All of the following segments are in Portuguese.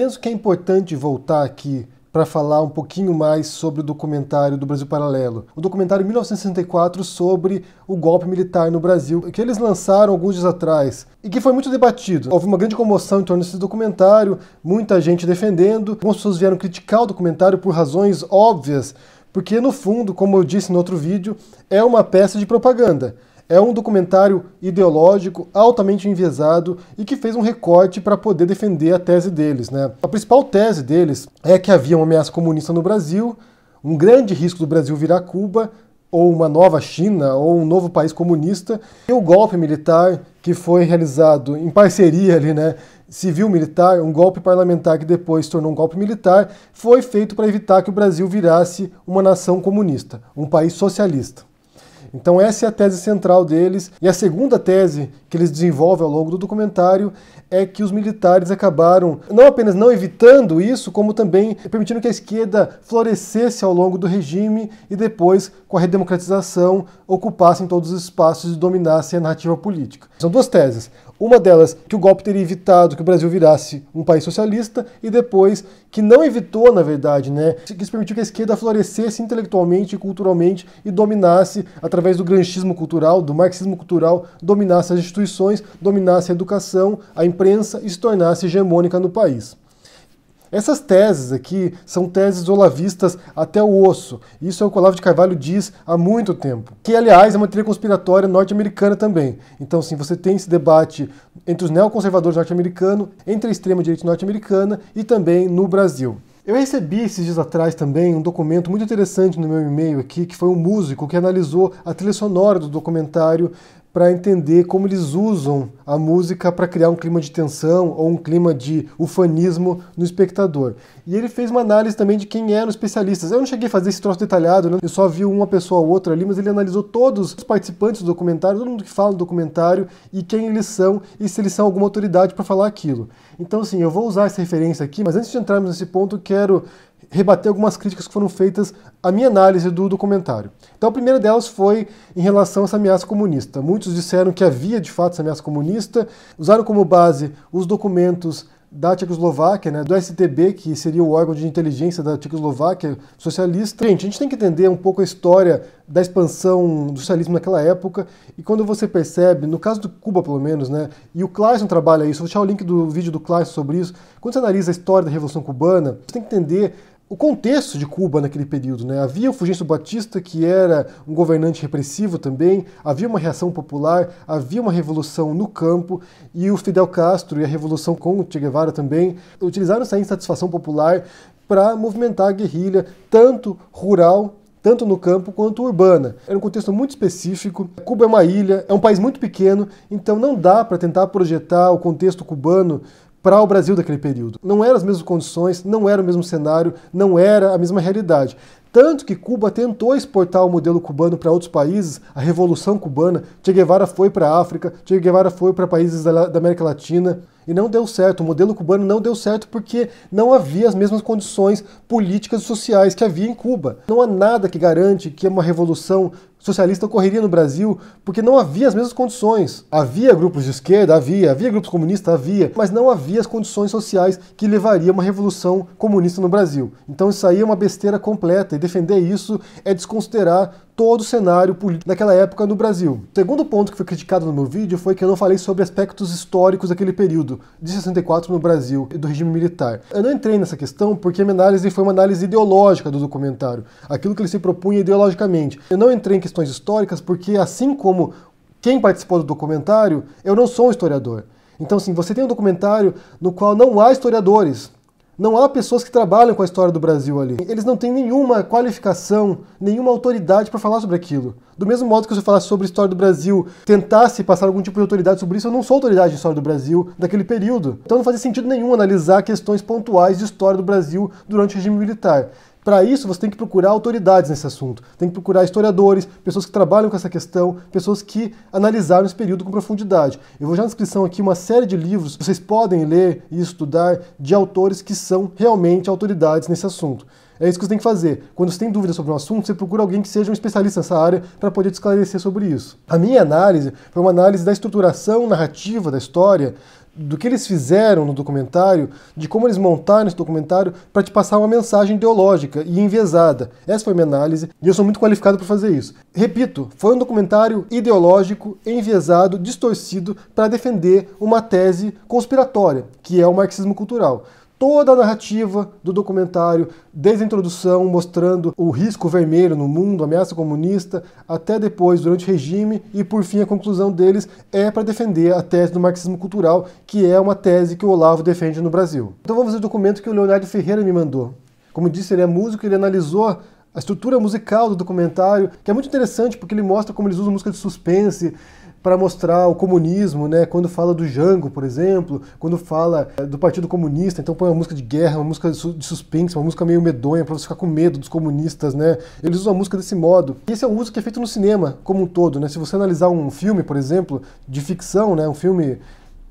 penso que é importante voltar aqui para falar um pouquinho mais sobre o documentário do Brasil Paralelo. O documentário 1964 sobre o golpe militar no Brasil, que eles lançaram alguns dias atrás e que foi muito debatido. Houve uma grande comoção em torno desse documentário, muita gente defendendo, algumas pessoas vieram criticar o documentário por razões óbvias, porque no fundo, como eu disse no outro vídeo, é uma peça de propaganda. É um documentário ideológico altamente enviesado e que fez um recorte para poder defender a tese deles. Né? A principal tese deles é que havia uma ameaça comunista no Brasil, um grande risco do Brasil virar Cuba, ou uma nova China, ou um novo país comunista, e o golpe militar que foi realizado em parceria ali, né, civil-militar, um golpe parlamentar que depois se tornou um golpe militar, foi feito para evitar que o Brasil virasse uma nação comunista, um país socialista. Então essa é a tese central deles. E a segunda tese que eles desenvolvem ao longo do documentário é que os militares acabaram não apenas não evitando isso, como também permitindo que a esquerda florescesse ao longo do regime e depois, com a redemocratização, ocupassem todos os espaços e dominassem a narrativa política. São duas teses. Uma delas, que o golpe teria evitado que o Brasil virasse um país socialista, e depois, que não evitou, na verdade, né? Que isso permitiu que a esquerda florescesse intelectualmente e culturalmente e dominasse, através do granchismo cultural, do marxismo cultural, dominasse as instituições, dominasse a educação, a imprensa e se tornasse hegemônica no país. Essas teses aqui são teses olavistas até o osso. Isso é o que Olavo de Carvalho diz há muito tempo. Que, aliás, é uma teoria conspiratória norte-americana também. Então, sim, você tem esse debate entre os neoconservadores norte-americanos, entre a extrema-direita norte-americana e também no Brasil. Eu recebi esses dias atrás também um documento muito interessante no meu e-mail aqui, que foi um músico que analisou a trilha sonora do documentário para entender como eles usam a música para criar um clima de tensão ou um clima de ufanismo no espectador. E ele fez uma análise também de quem eram os especialistas. Eu não cheguei a fazer esse troço detalhado, né? eu só vi uma pessoa ou outra ali, mas ele analisou todos os participantes do documentário, todo mundo que fala do documentário e quem eles são e se eles são alguma autoridade para falar aquilo. Então, assim, eu vou usar essa referência aqui, mas antes de entrarmos nesse ponto, quero rebater algumas críticas que foram feitas à minha análise do documentário. Então, a primeira delas foi em relação a essa ameaça comunista. Muitos disseram que havia de fato essa ameaça comunista, usaram como base os documentos da Tchecoslováquia, né, do STB, que seria o órgão de inteligência da Tchecoslováquia socialista. Gente, a gente tem que entender um pouco a história da expansão do socialismo naquela época, e quando você percebe, no caso do Cuba pelo menos, né, e o Clayson trabalha isso, vou deixar o link do vídeo do Clayson sobre isso, quando você analisa a história da Revolução Cubana, você tem que entender o contexto de Cuba naquele período. Né? Havia o Fulgêncio Batista, que era um governante repressivo também, havia uma reação popular, havia uma revolução no campo, e o Fidel Castro e a revolução com o Che Guevara também utilizaram essa insatisfação popular para movimentar a guerrilha, tanto rural tanto no campo quanto urbana. Era um contexto muito específico. Cuba é uma ilha, é um país muito pequeno, então não dá para tentar projetar o contexto cubano para o Brasil daquele período. Não eram as mesmas condições, não era o mesmo cenário, não era a mesma realidade. Tanto que Cuba tentou exportar o modelo cubano para outros países, a Revolução Cubana, Che Guevara foi para a África, Che Guevara foi para países da América Latina. E não deu certo. O modelo cubano não deu certo porque não havia as mesmas condições políticas e sociais que havia em Cuba. Não há nada que garante que uma revolução socialista ocorreria no Brasil, porque não havia as mesmas condições. Havia grupos de esquerda, havia, havia grupos comunistas, havia, mas não havia as condições sociais que levaria uma revolução comunista no Brasil. Então isso aí é uma besteira completa e defender isso é desconsiderar todo o cenário político daquela época no Brasil. O segundo ponto que foi criticado no meu vídeo foi que eu não falei sobre aspectos históricos daquele período, de 64 no Brasil e do regime militar. Eu não entrei nessa questão porque minha análise foi uma análise ideológica do documentário, aquilo que ele se propunha ideologicamente. Eu não entrei em questões históricas porque, assim como quem participou do documentário, eu não sou um historiador. Então, assim, você tem um documentário no qual não há historiadores, não há pessoas que trabalham com a história do Brasil ali. Eles não têm nenhuma qualificação, nenhuma autoridade para falar sobre aquilo. Do mesmo modo que se eu falasse sobre a história do Brasil, tentasse passar algum tipo de autoridade sobre isso, eu não sou autoridade de história do Brasil daquele período. Então não fazia sentido nenhum analisar questões pontuais de história do Brasil durante o regime militar. Para isso, você tem que procurar autoridades nesse assunto. Tem que procurar historiadores, pessoas que trabalham com essa questão, pessoas que analisaram esse período com profundidade. Eu vou já na descrição aqui uma série de livros que vocês podem ler e estudar de autores que são realmente autoridades nesse assunto. É isso que você tem que fazer. Quando você tem dúvidas sobre um assunto, você procura alguém que seja um especialista nessa área para poder te esclarecer sobre isso. A minha análise foi uma análise da estruturação narrativa da história do que eles fizeram no documentário, de como eles montaram esse documentário para te passar uma mensagem ideológica e enviesada. Essa foi minha análise e eu sou muito qualificado para fazer isso. Repito, foi um documentário ideológico, enviesado, distorcido para defender uma tese conspiratória, que é o marxismo cultural toda a narrativa do documentário, desde a introdução, mostrando o risco vermelho no mundo, a ameaça comunista, até depois, durante o regime, e por fim a conclusão deles é para defender a tese do marxismo cultural, que é uma tese que o Olavo defende no Brasil. Então vamos ver o documento que o Leonardo Ferreira me mandou. Como disse, ele é músico, ele analisou a estrutura musical do documentário, que é muito interessante porque ele mostra como eles usam música de suspense, para mostrar o comunismo, né? Quando fala do Jango, por exemplo, quando fala eh, do Partido Comunista, então põe uma música de guerra, uma música de suspense, uma música meio medonha para você ficar com medo dos comunistas, né? Eles usam a música desse modo. E esse é um uso que é feito no cinema como um todo, né? Se você analisar um filme, por exemplo, de ficção, né? Um filme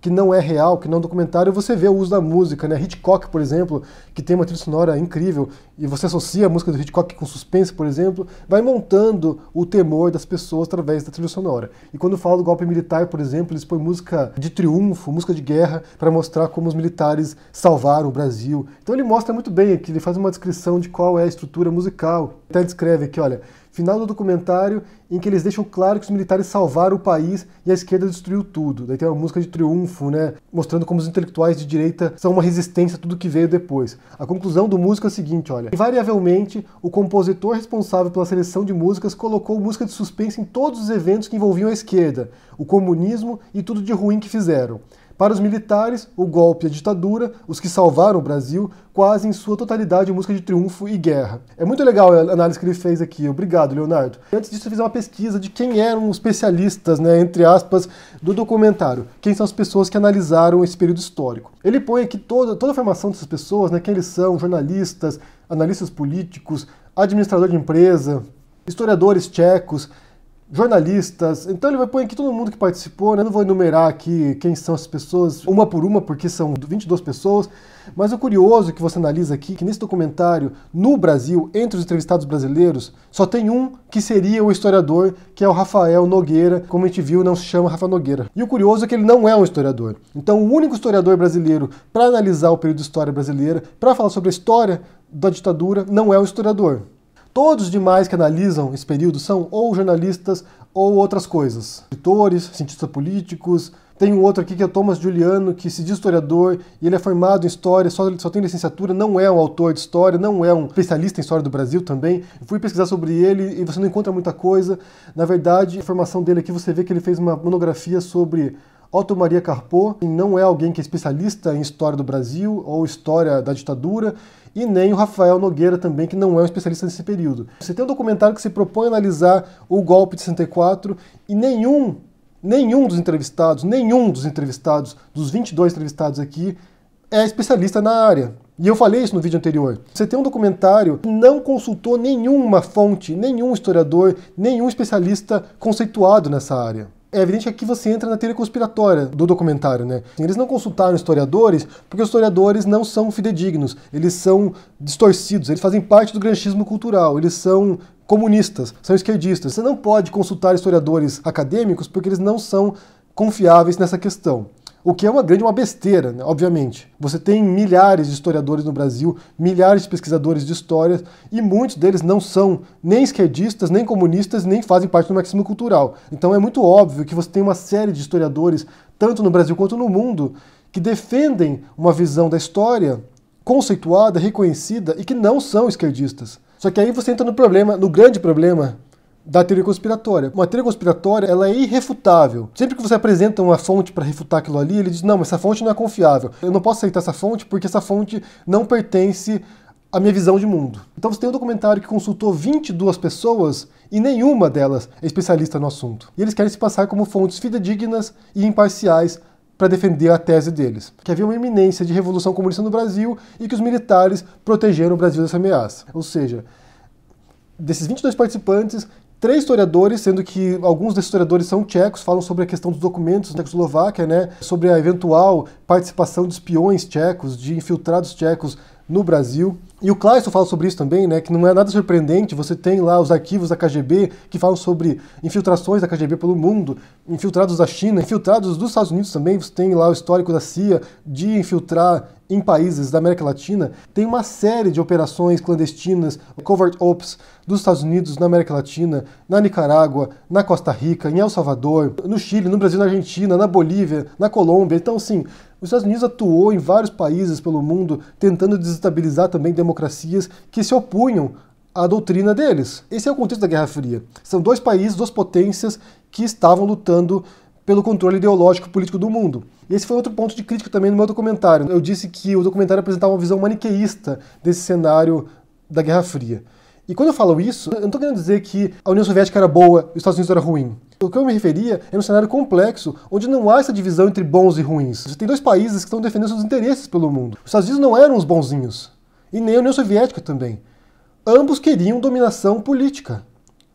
que não é real, que não é documentário, você vê o uso da música, né? Hitchcock, por exemplo, que tem uma trilha sonora incrível, e você associa a música do Hitchcock com suspense, por exemplo, vai montando o temor das pessoas através da trilha sonora. E quando fala do golpe militar, por exemplo, eles põem música de triunfo, música de guerra, para mostrar como os militares salvaram o Brasil. Então ele mostra muito bem aqui, ele faz uma descrição de qual é a estrutura musical. Até descreve aqui, olha, final do documentário em que eles deixam claro que os militares salvaram o país e a esquerda destruiu tudo. Daí tem uma música de triunfo, né, mostrando como os intelectuais de direita são uma resistência a tudo que veio depois. A conclusão do músico é a seguinte, olha, invariavelmente o compositor responsável pela seleção de músicas colocou música de suspense em todos os eventos que envolviam a esquerda, o comunismo e tudo de ruim que fizeram. Para os militares, o golpe e a ditadura, os que salvaram o Brasil, quase em sua totalidade música de triunfo e guerra. É muito legal a análise que ele fez aqui. Obrigado, Leonardo. Antes disso, eu fiz uma pesquisa de quem eram os especialistas, né, entre aspas, do documentário. Quem são as pessoas que analisaram esse período histórico. Ele põe aqui toda, toda a formação dessas pessoas, né, quem eles são, jornalistas, analistas políticos, administrador de empresa, historiadores tchecos, jornalistas. Então ele vai pôr aqui todo mundo que participou, né? Eu não vou enumerar aqui quem são as pessoas, uma por uma, porque são 22 pessoas. Mas o curioso que você analisa aqui, que nesse documentário, no Brasil, entre os entrevistados brasileiros, só tem um que seria o historiador, que é o Rafael Nogueira. Como a gente viu, não se chama Rafael Nogueira. E o curioso é que ele não é um historiador. Então, o único historiador brasileiro para analisar o período de história brasileira, para falar sobre a história da ditadura, não é o historiador. Todos os demais que analisam esse período são ou jornalistas ou outras coisas. Escritores, cientistas políticos. Tem um outro aqui que é o Thomas Juliano, que se diz historiador e ele é formado em história, só, só tem licenciatura, não é um autor de história, não é um especialista em história do Brasil também. Eu fui pesquisar sobre ele e você não encontra muita coisa. Na verdade, a formação dele aqui você vê que ele fez uma monografia sobre Otto Maria Carpo não é alguém que é especialista em história do Brasil ou história da ditadura, e nem o Rafael Nogueira também, que não é um especialista nesse período. Você tem um documentário que se propõe a analisar o golpe de 64 e nenhum, nenhum dos entrevistados, nenhum dos entrevistados, dos 22 entrevistados aqui, é especialista na área. E eu falei isso no vídeo anterior. Você tem um documentário que não consultou nenhuma fonte, nenhum historiador, nenhum especialista conceituado nessa área. É evidente que aqui você entra na teoria conspiratória do documentário, né? Assim, eles não consultaram historiadores porque os historiadores não são fidedignos, eles são distorcidos, eles fazem parte do granchismo cultural, eles são comunistas, são esquerdistas. Você não pode consultar historiadores acadêmicos porque eles não são confiáveis nessa questão. O que é uma grande uma besteira, né? obviamente. Você tem milhares de historiadores no Brasil, milhares de pesquisadores de histórias e muitos deles não são nem esquerdistas, nem comunistas, nem fazem parte do marxismo cultural. Então é muito óbvio que você tem uma série de historiadores, tanto no Brasil quanto no mundo, que defendem uma visão da história conceituada, reconhecida e que não são esquerdistas. Só que aí você entra no problema, no grande problema da teoria conspiratória. Uma teoria conspiratória, ela é irrefutável. Sempre que você apresenta uma fonte para refutar aquilo ali, ele diz: "Não, mas essa fonte não é confiável. Eu não posso aceitar essa fonte porque essa fonte não pertence à minha visão de mundo. Então você tem um documentário que consultou 22 pessoas e nenhuma delas é especialista no assunto. E eles querem se passar como fontes fidedignas e imparciais para defender a tese deles, que havia uma iminência de revolução comunista no Brasil e que os militares protegeram o Brasil dessa ameaça. Ou seja, desses 22 participantes, três historiadores, sendo que alguns desses historiadores são tchecos, falam sobre a questão dos documentos da Eslováquia, né, sobre a eventual participação de espiões tchecos, de infiltrados tchecos no Brasil. E o Clayson fala sobre isso também, né, que não é nada surpreendente, você tem lá os arquivos da KGB que falam sobre infiltrações da KGB pelo mundo, infiltrados da China, infiltrados dos Estados Unidos também, você tem lá o histórico da CIA de infiltrar em países da América Latina, tem uma série de operações clandestinas, covert ops dos Estados Unidos na América Latina, na Nicarágua, na Costa Rica, em El Salvador, no Chile, no Brasil, na Argentina, na Bolívia, na Colômbia. Então, assim, os Estados Unidos atuou em vários países pelo mundo, tentando desestabilizar também democracias que se opunham à doutrina deles. Esse é o contexto da Guerra Fria. São dois países, duas potências que estavam lutando pelo controle ideológico e político do mundo. Esse foi outro ponto de crítica também no meu documentário. Eu disse que o documentário apresentava uma visão maniqueísta desse cenário da Guerra Fria. E quando eu falo isso, eu não estou querendo dizer que a União Soviética era boa e os Estados Unidos era ruim. O que eu me referia é um cenário complexo, onde não há essa divisão entre bons e ruins. Você tem dois países que estão defendendo seus interesses pelo mundo. Os Estados Unidos não eram os bonzinhos e nem a União Soviética também. Ambos queriam dominação política,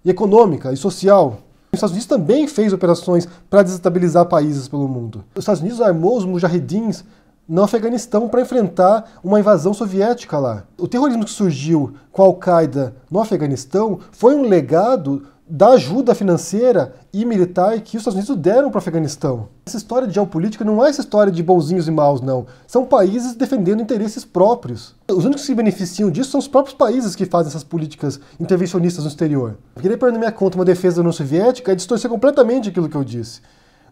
e econômica e social. Os Estados Unidos também fez operações para desestabilizar países pelo mundo. Os Estados Unidos armou os mujahidins no Afeganistão para enfrentar uma invasão soviética lá. O terrorismo que surgiu com a Al-Qaeda no Afeganistão foi um legado da ajuda financeira e militar que os Estados Unidos deram para o Afeganistão. Essa história de geopolítica não é essa história de bonzinhos e maus, não. São países defendendo interesses próprios. Os únicos que se beneficiam disso são os próprios países que fazem essas políticas intervencionistas no exterior. Eu queria pôr na minha conta uma defesa da União Soviética é distorcer completamente aquilo que eu disse.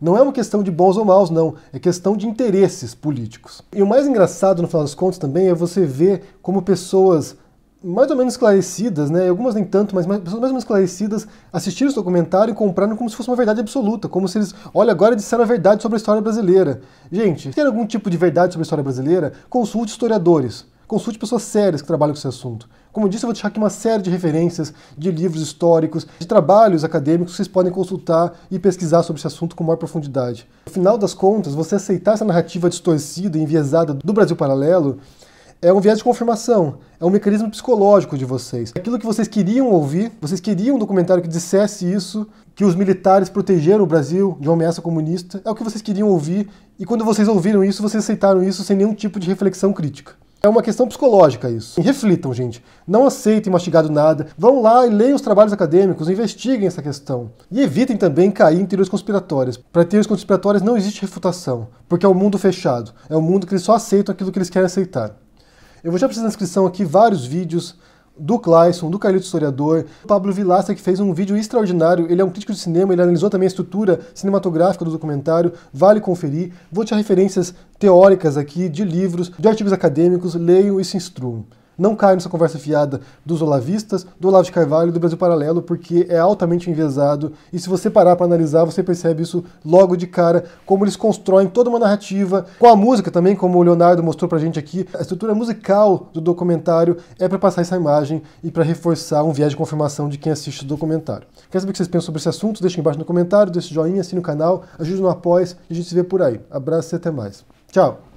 Não é uma questão de bons ou maus, não. É questão de interesses políticos. E o mais engraçado, no final das contas, também é você ver como pessoas mais ou menos esclarecidas, né? Algumas nem tanto, mas mais, pessoas mais ou menos esclarecidas assistiram esse documentário e compraram como se fosse uma verdade absoluta, como se eles, olha, agora disseram a verdade sobre a história brasileira. Gente, se tem algum tipo de verdade sobre a história brasileira, consulte historiadores, consulte pessoas sérias que trabalham com esse assunto. Como eu disse, eu vou deixar aqui uma série de referências de livros históricos, de trabalhos acadêmicos que vocês podem consultar e pesquisar sobre esse assunto com maior profundidade. No final das contas, você aceitar essa narrativa distorcida e enviesada do Brasil paralelo é um viés de confirmação, é um mecanismo psicológico de vocês. Aquilo que vocês queriam ouvir, vocês queriam um documentário que dissesse isso, que os militares protegeram o Brasil de uma ameaça comunista, é o que vocês queriam ouvir, e quando vocês ouviram isso, vocês aceitaram isso sem nenhum tipo de reflexão crítica. É uma questão psicológica isso. reflitam, gente. Não aceitem mastigado nada. Vão lá e leiam os trabalhos acadêmicos, investiguem essa questão. E evitem também cair em teorias conspiratórias. Para teorias conspiratórias não existe refutação, porque é o um mundo fechado. É o um mundo que eles só aceitam aquilo que eles querem aceitar. Eu vou já precisar na descrição aqui vários vídeos do Clayson, do Carlito Historiador, do Pablo Vilaça, que fez um vídeo extraordinário. Ele é um crítico de cinema, ele analisou também a estrutura cinematográfica do documentário, vale conferir. Vou te referências teóricas aqui, de livros, de artigos acadêmicos, leiam e se instruam. Não cai nessa conversa fiada dos olavistas, do Olavo de Carvalho, do Brasil Paralelo, porque é altamente enviesado. E se você parar para analisar, você percebe isso logo de cara, como eles constroem toda uma narrativa, com a música também, como o Leonardo mostrou pra gente aqui. A estrutura musical do documentário é para passar essa imagem e para reforçar um viés de confirmação de quem assiste o documentário. Quer saber o que vocês pensam sobre esse assunto? Deixem embaixo no comentário, o joinha, assine o canal, ajude no após e a gente se vê por aí. Abraço e até mais. Tchau!